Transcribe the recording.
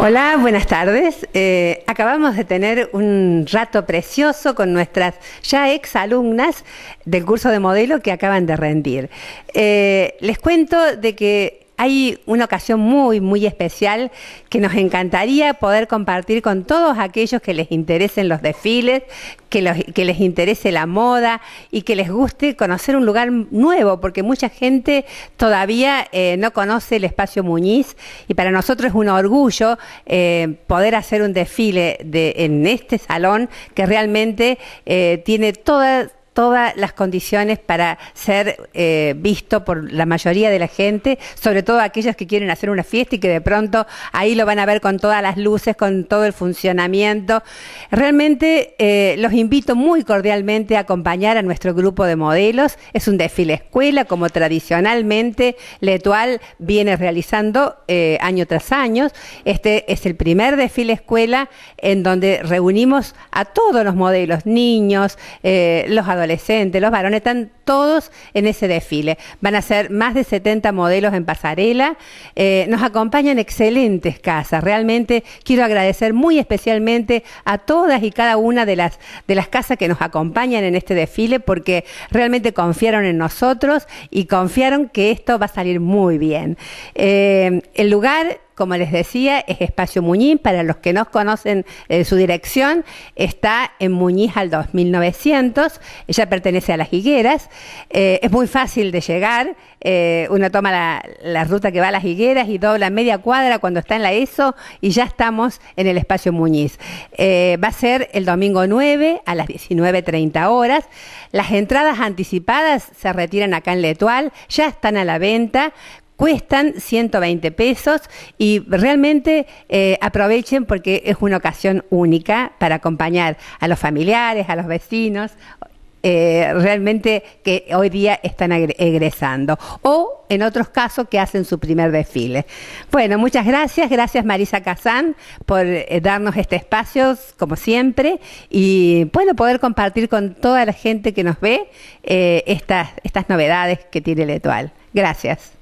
Hola, buenas tardes. Eh, acabamos de tener un rato precioso con nuestras ya ex alumnas del curso de modelo que acaban de rendir. Eh, les cuento de que hay una ocasión muy, muy especial que nos encantaría poder compartir con todos aquellos que les interesen los desfiles, que, que les interese la moda y que les guste conocer un lugar nuevo, porque mucha gente todavía eh, no conoce el espacio Muñiz y para nosotros es un orgullo eh, poder hacer un desfile de, en este salón que realmente eh, tiene todas todas las condiciones para ser eh, visto por la mayoría de la gente, sobre todo aquellos que quieren hacer una fiesta y que de pronto ahí lo van a ver con todas las luces, con todo el funcionamiento. Realmente eh, los invito muy cordialmente a acompañar a nuestro grupo de modelos. Es un desfile escuela, como tradicionalmente Letual viene realizando eh, año tras año. Este es el primer desfile escuela en donde reunimos a todos los modelos, niños, los adolescentes, los varones, están todos en ese desfile. Van a ser más de 70 modelos en pasarela. Eh, nos acompañan excelentes casas. Realmente quiero agradecer muy especialmente a todas y cada una de las, de las casas que nos acompañan en este desfile porque realmente confiaron en nosotros y confiaron que esto va a salir muy bien. Eh, el lugar como les decía, es Espacio Muñiz. Para los que no conocen eh, su dirección, está en Muñiz al 2900. Ella pertenece a Las Higueras. Eh, es muy fácil de llegar. Eh, uno toma la, la, ruta que va a Las Higueras y dobla media cuadra cuando está en la ESO y ya estamos en el Espacio Muñiz. va a ser el domingo 9 a las 19.30 horas. Las entradas anticipadas se retiran acá en Letual. Ya están a la venta Cuestan 120 pesos y realmente eh, aprovechen porque es una ocasión única para acompañar a los familiares, a los vecinos. Eh, realmente que hoy día están egresando o en otros casos que hacen su primer desfile. Bueno, muchas gracias, gracias Marisa Casán por eh, darnos este espacio como siempre y bueno, poder compartir con toda la gente que nos ve estas, estas novedades que tiene el Etual. Gracias.